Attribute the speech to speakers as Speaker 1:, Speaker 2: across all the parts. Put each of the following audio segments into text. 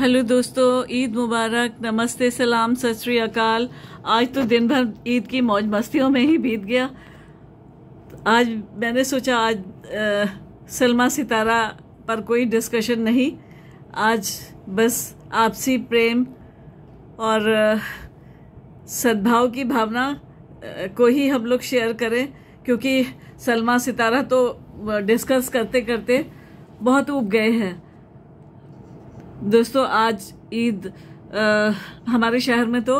Speaker 1: hello दोस्तों ईद मुबारक नमस्ते सलाम सत श्री अकाल आज तो दिन भर ईद की मौज मस्तियों में ही बीत गया आज मैंने सोचा आज आ, सलमा सितारा पर कोई डिस्कशन नहीं आज बस आपसी प्रेम और सद्भाव की भावना को ही हम लोग शेयर करें क्योंकि सलमा सितारा तो डिस्कस करते करते बहुत उब गए हैं दोस्तों आज ईद हमारे शहर में तो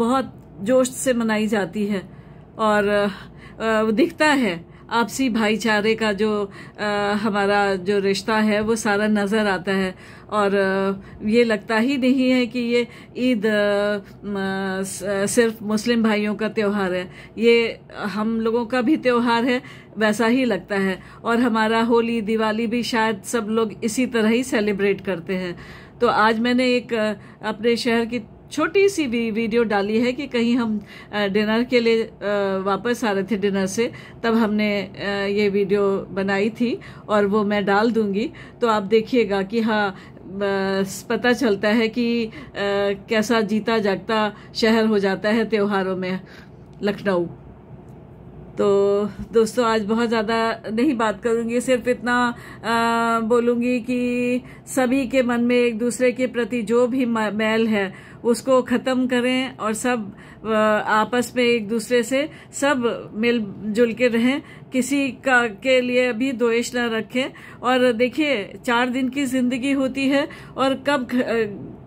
Speaker 1: बहुत जोश से मनाई जाती है और आ, दिखता है आपसी भाईचारे का जो आ, हमारा जो रिश्ता है वो सारा नज़र आता है और ये लगता ही नहीं है कि ये ईद सिर्फ मुस्लिम भाइयों का त्यौहार है ये हम लोगों का भी त्यौहार है वैसा ही लगता है और हमारा होली दिवाली भी शायद सब लोग इसी तरह ही सेलिब्रेट करते हैं तो आज मैंने एक अपने शहर की छोटी सी भी वीडियो डाली है कि कहीं हम डिनर के लिए वापस आ रहे थे डिनर से तब हमने ये वीडियो बनाई थी और वो मैं डाल दूंगी तो आप देखिएगा कि हाँ पता चलता है कि कैसा जीता जागता शहर हो जाता है त्योहारों में लखनऊ तो दोस्तों आज बहुत ज़्यादा नहीं बात करूँगी सिर्फ इतना बोलूँगी कि सभी के मन में एक दूसरे के प्रति जो भी मैल है उसको ख़त्म करें और सब आपस में एक दूसरे से सब मिलजुल के रहें किसी का के लिए भी द्वेष ना रखें और देखिए चार दिन की ज़िंदगी होती है और कब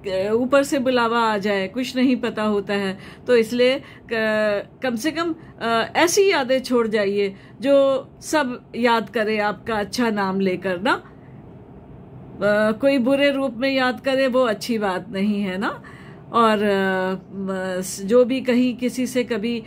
Speaker 1: ऊपर से बुलावा आ जाए कुछ नहीं पता होता है तो इसलिए कम से कम ऐसी यादें छोड़ जाइए जो सब याद करे आपका अच्छा नाम लेकर ना कोई बुरे रूप में याद करे वो अच्छी बात नहीं है ना और जो भी कहीं किसी से कभी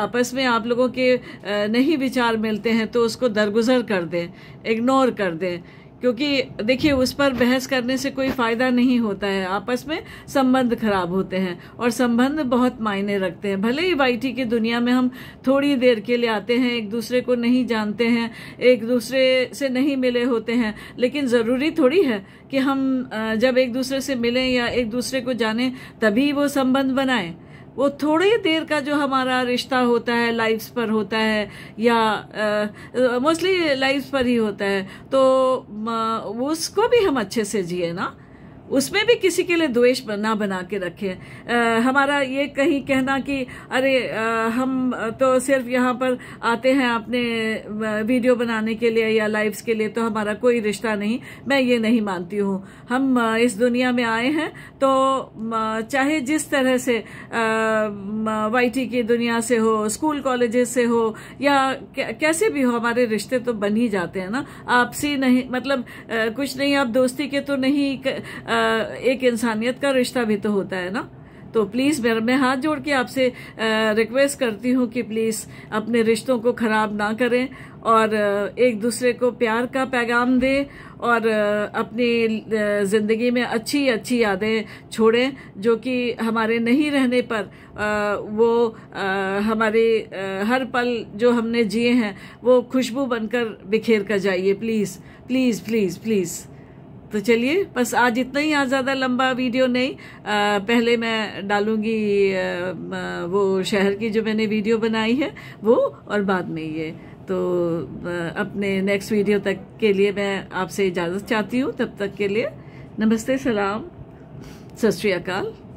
Speaker 1: आपस में आप लोगों के नहीं विचार मिलते हैं तो उसको दरगुजर कर दें इग्नोर कर दें क्योंकि देखिए उस पर बहस करने से कोई फ़ायदा नहीं होता है आपस में संबंध खराब होते हैं और संबंध बहुत मायने रखते हैं भले ही वाइटी की दुनिया में हम थोड़ी देर के लिए आते हैं एक दूसरे को नहीं जानते हैं एक दूसरे से नहीं मिले होते हैं लेकिन ज़रूरी थोड़ी है कि हम जब एक दूसरे से मिलें या एक दूसरे को जाने तभी वो संबंध बनाएं वो थोड़ी देर का जो हमारा रिश्ता होता है लाइफ्स पर होता है या मोस्टली लाइफ्स पर ही होता है तो uh, उसको भी हम अच्छे से जिए ना उसमें भी किसी के लिए द्वेष ना बना के रखें हमारा ये कहीं कहना कि अरे आ, हम तो सिर्फ यहाँ पर आते हैं अपने वीडियो बनाने के लिए या लाइव्स के लिए तो हमारा कोई रिश्ता नहीं मैं ये नहीं मानती हूँ हम इस दुनिया में आए हैं तो चाहे जिस तरह से वाईटी की दुनिया से हो स्कूल कॉलेज से हो या कैसे भी हो हमारे रिश्ते तो बन ही जाते हैं ना आपसी नहीं मतलब कुछ नहीं आप दोस्ती के तो नहीं आ, एक इंसानियत का रिश्ता भी तो होता है ना तो प्लीज़ मेरा मैं हाथ जोड़ के आपसे रिक्वेस्ट करती हूँ कि प्लीज़ अपने रिश्तों को ख़राब ना करें और एक दूसरे को प्यार का पैगाम दें और अपनी ज़िंदगी में अच्छी अच्छी यादें छोड़ें जो कि हमारे नहीं रहने पर वो हमारे हर पल जो हमने जिए हैं वो खुशबू बनकर बिखेर कर जाइए प्लीज़ प्लीज़ प्लीज़ प्लीज़ तो चलिए बस आज इतना ही आज ज़्यादा लंबा वीडियो नहीं आ, पहले मैं डालूंगी आ, वो शहर की जो मैंने वीडियो बनाई है वो और बाद में ये तो आ, अपने नेक्स्ट वीडियो तक के लिए मैं आपसे इजाज़त चाहती हूँ तब तक के लिए नमस्ते सलाम सत श्री अकाल